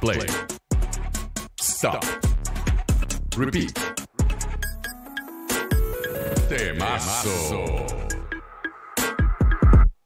Play. Stop. Repeat. Temazo.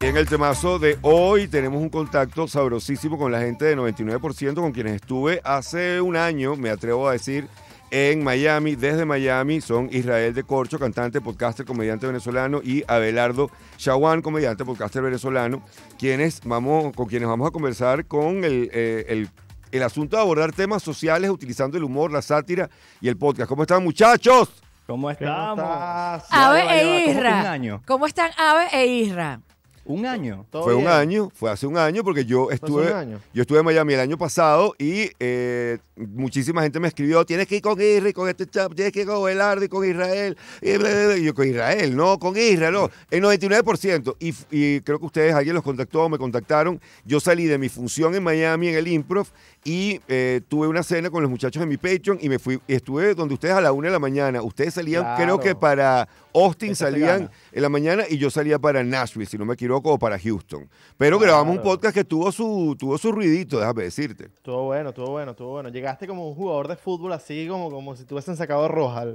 en el temazo de hoy tenemos un contacto sabrosísimo con la gente de 99% con quienes estuve hace un año, me atrevo a decir, en Miami, desde Miami, son Israel de Corcho, cantante, podcaster, comediante venezolano, y Abelardo Shawan, comediante, podcaster venezolano, quienes vamos, con quienes vamos a conversar con el, eh, el el asunto de abordar temas sociales utilizando el humor, la sátira y el podcast. ¿Cómo están, muchachos? ¿Cómo estamos? ¿Cómo Ave e Isra. ¿Cómo están Ave e Isra? Un año. fue un año, fue hace un año porque yo estuve, yo estuve en Miami el año pasado y eh, muchísima gente me escribió, tienes que ir con Israel, con este chap, tienes que ir con Velarde, con Israel. Y, yo con Israel, no, con Israel, no. El 99%. Y, creo que ustedes, alguien los contactó, me contactaron. Yo salí de mi función en Miami en el Improv y eh, tuve una cena con los muchachos en mi Patreon y me fui, estuve donde ustedes a la una de la mañana. Ustedes salían, creo que para Austin salían en la mañana y yo salía para Nashville, si no me quiero como para Houston. Pero grabamos un podcast que tuvo su, tuvo su ruidito, déjame decirte. Todo bueno, todo bueno, todo bueno. Llegaste como un jugador de fútbol así, como, como si tuviesen sacado roja.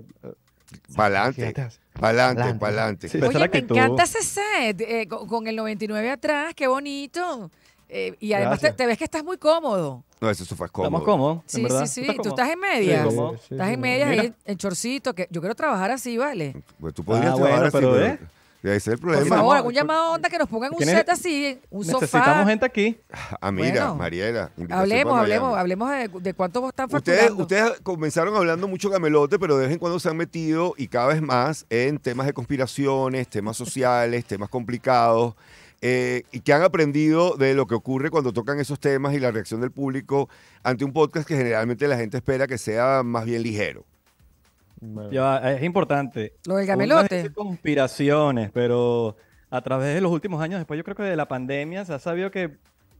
Pa'lante, pa'lante, pa'lante. Oye, me encanta ese set, eh, con, el 99 atrás, qué bonito. Eh, y además te, ves que estás muy cómodo. No, eso fue cómodo. Estamos cómodos. Sí, sí, sí. tú estás en medias. estás en medias ahí eh, en chorcito. Que yo quiero trabajar así, ¿vale? Pues tú podrías ah, trabajar así, el problema. Por favor, algún llamado onda que nos pongan un set así, un sofá. Necesitamos gente aquí. Ah, mira, Mariela. Hablemos, hablemos, hablemos de, cuánto están ustedes, Ustedes comenzaron hablando mucho camelote, pero de vez en cuando se han metido y cada vez más en temas de conspiraciones, temas sociales, temas complicados. Eh, y que han aprendido de lo que ocurre cuando tocan esos temas y la reacción del público ante un podcast que generalmente la gente espera que sea más bien ligero es importante. Lo del gamelote. conspiraciones, pero a través de los últimos años, después yo creo que de la pandemia, se ha sabido que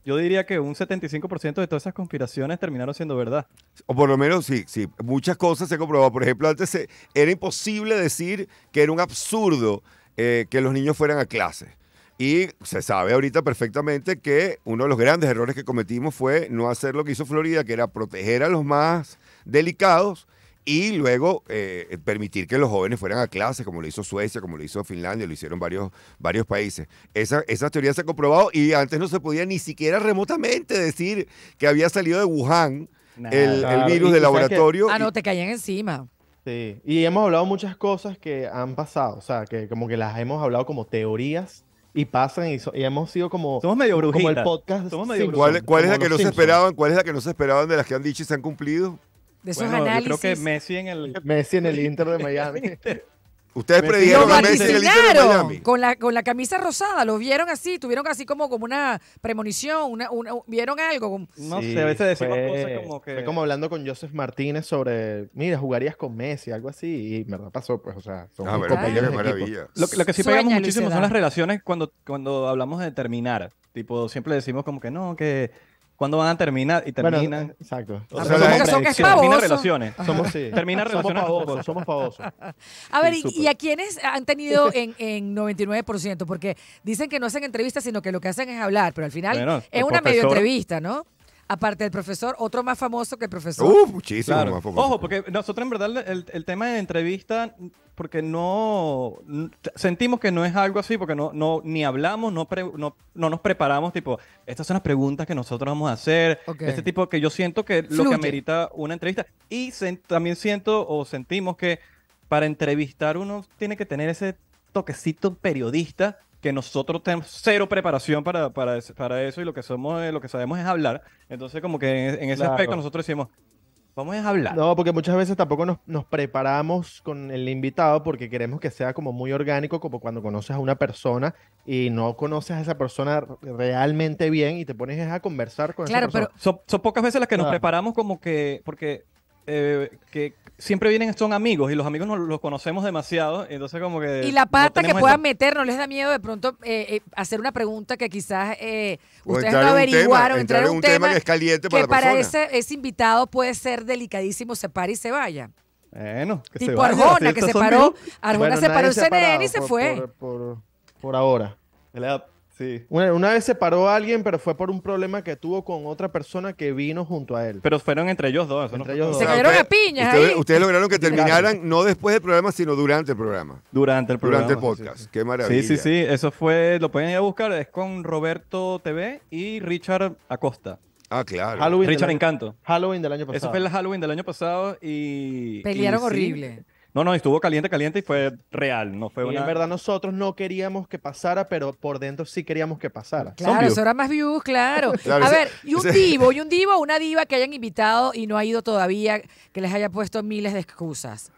yo diría que un 75% de todas esas conspiraciones terminaron siendo verdad. O por lo menos sí, sí. Muchas cosas se comprobado, Por ejemplo, antes eh, era imposible decir que era un absurdo eh, que los niños fueran a clase. Y se sabe ahorita perfectamente que uno de los grandes errores que cometimos fue no hacer lo que hizo Florida, que era proteger a los más delicados y luego eh, permitir que los jóvenes fueran a clase, como lo hizo Suecia, como lo hizo Finlandia, lo hicieron varios, varios países. Esa, esa teoría se ha comprobado y antes no se podía ni siquiera remotamente decir que había salido de Wuhan el, virus del laboratorio. ah, no, te caían encima. Sí, y hemos hablado muchas cosas que han pasado, o sea, que como que las hemos hablado como teorías y pasan y, hemos sido como somos medio brujitas como el podcast ¿Cuál, ¿Cuál, es la que no se esperaban cuál es la que no se esperaban de las que han dicho y se han cumplido de esos bueno, análisis. Yo creo que Messi en el, Messi en el Inter de Miami. Ustedes predijeron a Messi en el Inter de Miami. Con la, con la camisa rosada, lo vieron así, tuvieron así como, como una premonición, vieron algo. Como... No sé, a veces decimos cosas como que. Fue como hablando con Joseph Martínez sobre, mira, jugarías con Messi, algo así, y verdad pasó, pues, o sea, son ah, compañeros. de maravilla. Lo, que sí pegamos muchísimo son las relaciones cuando, cuando hablamos de terminar. Tipo, siempre decimos como que no, que ¿Cuándo van a terminar? Y terminan. exacto. O ah, sea, somos termina relaciones. Somos, sí. Termina relaciones. Somos famosos. Somos A ver, y, a quiénes han tenido en, en 99%? Porque dicen que no hacen entrevistas, sino que lo que hacen es hablar, pero al final es una medio entrevista, ¿no? aparte del profesor, otro más famoso que el profesor. Uh, muchísimo más famoso. Ojo, porque nosotros en verdad el, el, tema de entrevista porque no sentimos que no es algo así, porque no, no ni hablamos, no, no, nos preparamos, tipo, estas son las preguntas que nosotros vamos a hacer, este tipo que yo siento que lo que amerita una entrevista. Y también siento o sentimos que para entrevistar uno tiene que tener ese toquecito periodista que nosotros tenemos cero preparación para, para, eso y lo que somos, eh, lo que sabemos es hablar. Entonces, como que en, ese aspecto nosotros decimos, Vamos a hablar. No, porque muchas veces tampoco nos, preparamos con el invitado porque queremos que sea como muy orgánico, como cuando conoces a una persona y no conoces a esa persona realmente bien y te pones a conversar con claro, Claro, pero son, pocas veces las que nos preparamos como que, porque eh, que siempre vienen, son amigos y los amigos nos, los conocemos demasiado, entonces como que... Y la pata que puedan meter, ¿no les da miedo de pronto eh, eh, hacer una pregunta que quizás ustedes no averiguaron? entrar, en un, tema, que es caliente para la persona. para ese, invitado puede ser delicadísimo, se pare y se vaya. Bueno, tipo Arjona, que se paró, Arjona se paró el CNN y se fue. por, por ahora. Sí. Una, vez se paró a alguien, pero fue por un problema que tuvo con otra persona que vino junto a él. Pero fueron entre ellos dos. Entre ellos dos. Se cayeron a piñas. Ustedes, ustedes lograron que terminaran no después del programa, sino durante el programa. Durante el programa. Durante el podcast. Qué maravilla. Sí, sí, sí. Eso fue, lo pueden ir a buscar. Es con Roberto TV y Richard Acosta. Ah, claro. Halloween Richard Encanto. Halloween del año pasado. Eso fue el Halloween del año pasado y. Pelearon horrible. No, no, estuvo caliente, caliente y fue real, no fue una... en verdad nosotros no queríamos que pasara, pero por dentro sí queríamos que pasara. Claro, eso era más views, claro. a ver, y un divo, y un divo, una diva que hayan invitado y no ha ido todavía, que les haya puesto miles de excusas.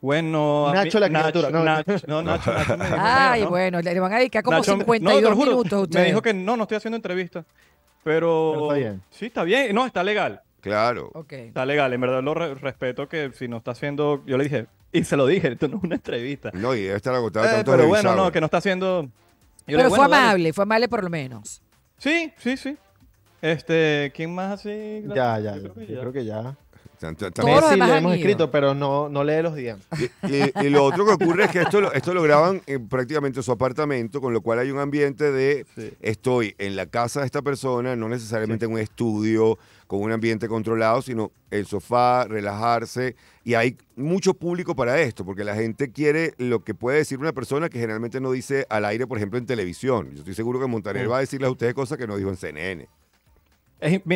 Bueno, Nacho la criatura. no, Nacho, no, Nacho, Ay, bueno, le van a dedicar como 52 minutos a ustedes. Me dijo que no, no estoy haciendo entrevista, Pero, pero está bien. sí, está bien. No, está legal. Claro. Está legal, en verdad lo respeto que si no está haciendo, yo le dije, y se lo dije, esto no es una entrevista. No, y estar agotado tanto eh, pero bueno, no, que no está haciendo... Pero fue amable, fue amable por lo menos. Sí, sí, sí. Este, ¿quién más así? Ya, ya, yo creo que ya sí, lo hemos escrito, pero no, no lee los días. Y, lo otro que ocurre es que esto lo, esto lo graban en su apartamento, con lo cual hay un ambiente de estoy en la casa de esta persona, no necesariamente en un estudio con un ambiente controlado, sino el sofá, relajarse. Y hay mucho público para esto, porque la gente quiere lo que puede decir una persona que generalmente no dice al aire, por ejemplo, en televisión. Yo estoy seguro que Montaner va a decirle a ustedes cosas que no dijo en CNN.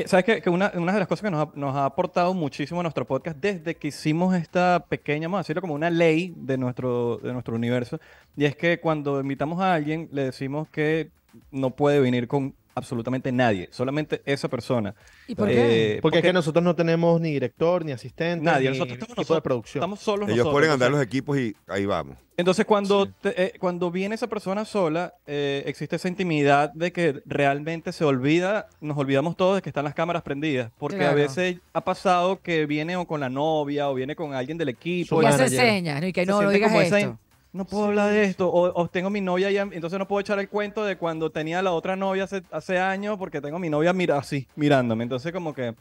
¿Sabes Que una, de las cosas que nos ha, aportado muchísimo a nuestro podcast desde que hicimos esta pequeña, vamos a decirlo como una ley de nuestro, de nuestro universo, y es que cuando invitamos a alguien le decimos que no puede venir con absolutamente nadie, solamente esa persona. Eh, porque, es que nosotros no tenemos ni director, ni asistente, nadie, nosotros estamos, de producción. Estamos solos Ellos pueden andar los equipos y ahí vamos. Entonces cuando, eh, cuando viene esa persona sola, eh, existe esa intimidad de que realmente se olvida, nos olvidamos todos de que están las cámaras prendidas, porque a veces ha pasado que viene o con la novia o viene con alguien del equipo. Y se enseña. y que no, lo digas no puedo hablar de esto, o, tengo mi novia ya, entonces no puedo echar el cuento de cuando tenía la otra novia hace, años porque tengo mi novia mira, así, mirándome. Entonces como que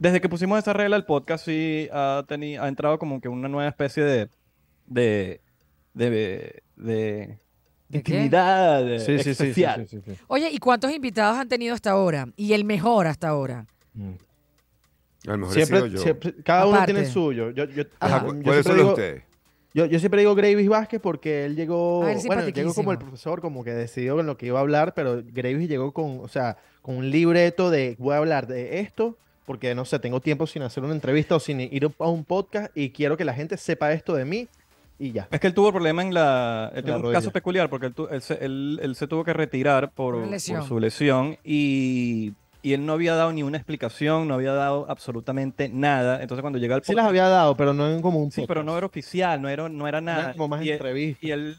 desde que pusimos esa regla el podcast sí ha, ha entrado como que una nueva especie de... de, de, de intimidad sí, sí, Sí, Oye, ¿y cuántos invitados han tenido hasta ahora? Y el mejor hasta ahora. Mm. El mejor he sido yo. cada uno tiene el suyo. Yo, yo, ustedes? Yo, yo siempre digo Gravis Vázquez porque él llegó, llegó como el profesor, como que decidió con lo que iba a hablar, pero Gravis llegó con, o sea, con un libreto de voy a hablar de esto, porque no sé, tengo tiempo sin hacer una entrevista o sin ir a un podcast y quiero que la gente sepa esto de mí y ya. Es que él tuvo problema en la. Él un caso peculiar porque él, él, él, se tuvo que retirar por, por su lesión y y él no había dado ni una explicación, no había dado absolutamente nada. Entonces cuando llega al Sí las había dado, pero no en común. Sí, pero no era oficial, no era, no era nada. como más y entrevista. y él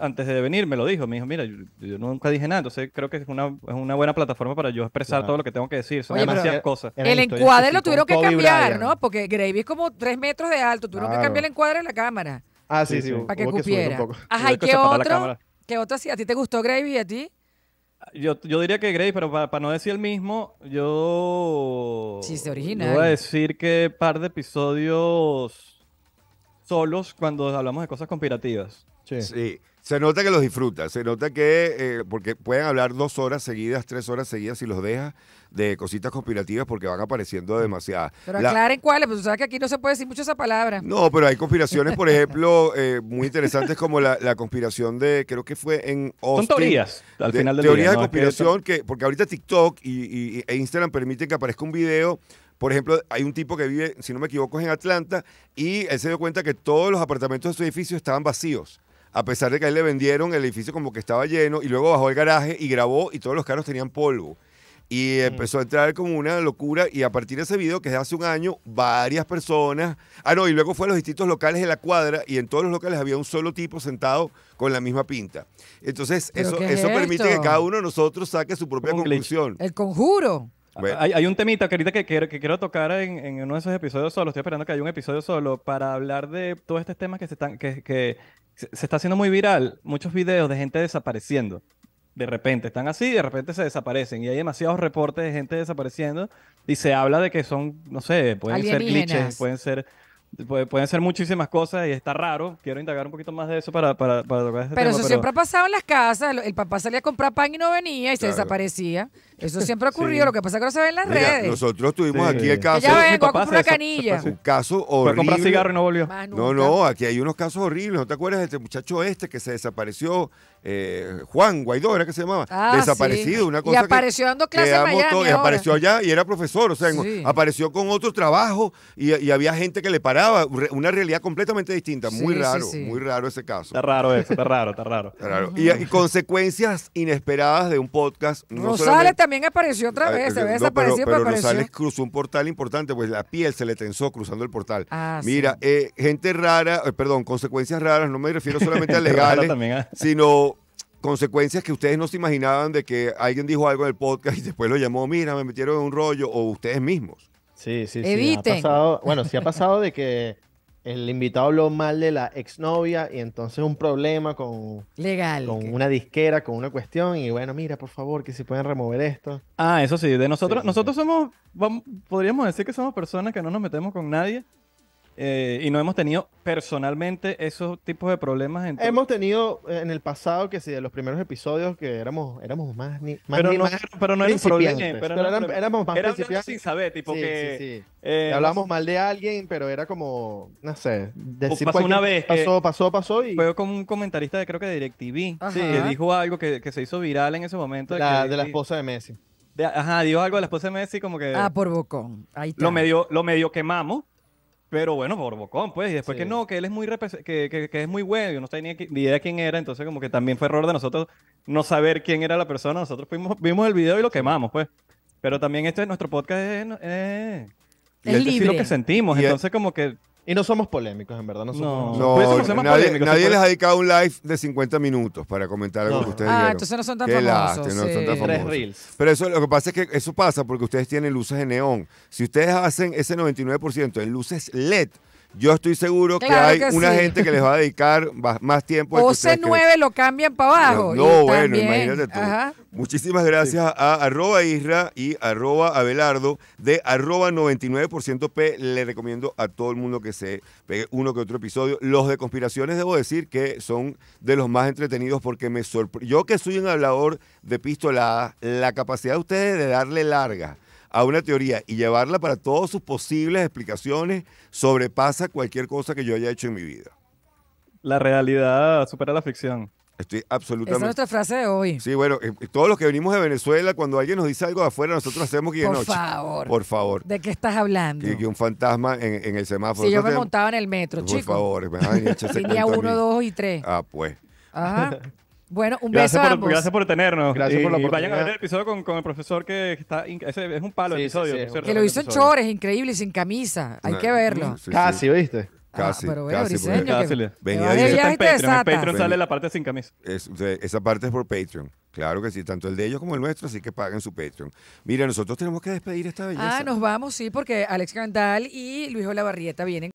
antes de venir me lo dijo, me dijo, mira, yo, nunca dije nada, entonces creo que es una, es una buena plataforma para yo expresar todo lo que tengo que decir, son demasiadas cosas. El, encuadre lo tuvieron que cambiar, ¿no? Porque Gravy es como tres metros de alto, tuvieron que cambiar el encuadre en la cámara. Ah, sí, sí. para que cupiera. un poco. Ajá, ¿y qué otro? ¿Qué otro sí? ¿A ti te gustó Gravy y a ti? Yo, diría que Grey, pero para, no decir el mismo, yo. Sí, se origina. voy a decir que par de episodios solos cuando hablamos de cosas conspirativas. sí. Se nota que los disfruta, se nota que, eh, porque pueden hablar dos horas seguidas, tres horas seguidas y los deja de cositas conspirativas porque van apareciendo mm. demasiadas. Pero aclaren cuáles, pues sabes que aquí no se puede decir mucho esa palabra. No, pero hay conspiraciones, por ejemplo, eh, muy interesantes como la, conspiración de, creo que fue en Austin. Son teorías, al final del Teorías de conspiración, que, porque ahorita TikTok y, e Instagram permiten que aparezca un video por ejemplo, hay un tipo que vive, si no me equivoco, en Atlanta y él se dio cuenta que todos los apartamentos de su edificio estaban vacíos a pesar de que a él le vendieron el edificio como que estaba lleno, y luego bajó al garaje y grabó y todos los carros tenían polvo. Y empezó a entrar como una locura y a partir de ese video, que es de hace un año, varias personas... Ah, no, y luego fue a los distintos locales de la cuadra y en todos los locales había un solo tipo sentado con la misma pinta. Entonces, eso, eso permite que cada uno de nosotros saque su propia conclusión. El conjuro. Hay, un temita que ahorita que quiero, tocar en, uno de esos episodios solo. Estoy esperando que haya un episodio solo para hablar de todos estos temas que se están, que, se, está haciendo muy viral muchos videos de gente desapareciendo. De repente están así, de repente se desaparecen. Y hay demasiados reportes de gente desapareciendo. Y se habla de que son, no sé, pueden ser glitches, pueden ser Pueden ser muchísimas cosas y está raro. Quiero indagar un poquito más de eso para, tocar este pero eso siempre ha pasado en las casas. El, papá salía a comprar pan y no venía y se desaparecía. Eso siempre ha ocurrido. Lo que pasa es que no se ve en las redes. Nosotros tuvimos aquí el caso. Ya ven, a comprar una canilla. Un caso horrible. Fue a comprar cigarro y no volvió. No, no, aquí hay unos casos horribles. ¿No te acuerdas de este muchacho este que se desapareció? Eh, Juan Guaidó, ¿era que se llamaba? Ah, Desaparecido, una cosa. Y apareció dando clases en Miami. y apareció allá y era profesor. O sea, apareció con otro trabajo y había gente que le paraba una realidad completamente distinta. muy raro, muy raro ese caso. Está raro eso, está raro, está raro. Y, consecuencias inesperadas de un podcast. No Rosales también apareció otra vez, se ve desaparecido. pero, pero, Rosales cruzó un portal importante, pues la piel se le tensó cruzando el portal. Ah, mira, eh, gente rara, eh, perdón, consecuencias raras, no me refiero solamente a legales, ah. sino consecuencias que ustedes no se imaginaban de que alguien dijo algo en el podcast y después lo llamó, mira, me metieron en un rollo, o ustedes mismos. Sí, sí, sí. Ha bueno, sí ha pasado de que el invitado habló mal de la exnovia y entonces un problema con, Legal, con una disquera, con una cuestión y bueno, mira, por favor, que se pueden remover esto. Ah, eso sí, de nosotros, nosotros somos, podríamos decir que somos personas que no nos metemos con nadie, eh, y no hemos tenido personalmente esos tipos de problemas. hemos tenido eh, en el pasado que si de los primeros episodios que éramos, éramos más, pero, no, más pero problema, eh, pero, éramos más era principiantes. sin saber, tipo que. mal de alguien, pero era como, no sé, pasó una vez. Pasó, pasó, pasó. Y... Fue con un comentarista de creo que DirecTV que dijo algo que, se hizo viral en ese momento. de, la esposa de Messi. ajá, dijo algo de la esposa de Messi como que... Ah, por Bocón. Lo medio, lo medio quemamos, pero bueno, por pues. Y después que no, que él es muy que, que, es muy bueno. Yo no tenía ni idea quién era. Entonces, como que también fue error de nosotros no saber quién era la persona. Nosotros fuimos, vimos el video y lo quemamos, pues. Pero también este es nuestro podcast es, eh, lo que sentimos. entonces, como que y no somos polémicos, en verdad. No, somos, no, nadie, les ha dedicado un live de 50 minutos para comentar algo que ustedes ah, dijeron. Ah, entonces no son tan famosos. Son Reels. Pero eso, lo que pasa es que eso pasa porque ustedes tienen luces de neón. Si ustedes hacen ese 99% en luces LED, yo estoy seguro que hay una gente que les va a dedicar más tiempo. O C9 lo cambian para abajo. No, bueno, imagínate tú. Muchísimas gracias a arroba Isra y arroba Abelardo de arroba 99% P. Le recomiendo a todo el mundo que se pegue uno que otro episodio. Los de conspiraciones debo decir que son de los más entretenidos porque me sorprende. Yo que soy un hablador de pistoladas, la capacidad de ustedes de darle larga a una teoría y llevarla para todas sus posibles explicaciones sobrepasa cualquier cosa que yo haya hecho en mi vida. La realidad supera la ficción. Estoy absolutamente. Esa es nuestra frase de hoy. Sí, bueno, eh, eh, todos los que venimos de Venezuela, cuando alguien nos dice algo de afuera, nosotros hacemos que noche. Por favor. Por favor. ¿De qué estás hablando? Que, que un fantasma en, el semáforo. Si yo me montaba en el metro, chicos. Por favor, Tenía uno, dos y tres. Ah, pues. Ajá. Ah. Bueno, un beso a ambos. Gracias por tenernos. Gracias por la oportunidad vayan a ver el episodio con, con el profesor que está... es un palo el episodio. cierto, que lo hizo en chores, increíble, sin camisa. Hay que verlo. Casi, ¿viste? Casi, ah, casi, venía a de en Patreon, Patreon sale la parte sin camisa. esa parte es por Patreon. Claro que sí, tanto el de ellos como el nuestro, así que paguen su Patreon. Mira, nosotros tenemos que despedir esta ah, belleza. Ah, nos vamos, sí, porque Alex Candal y Luis Olavarrieta vienen.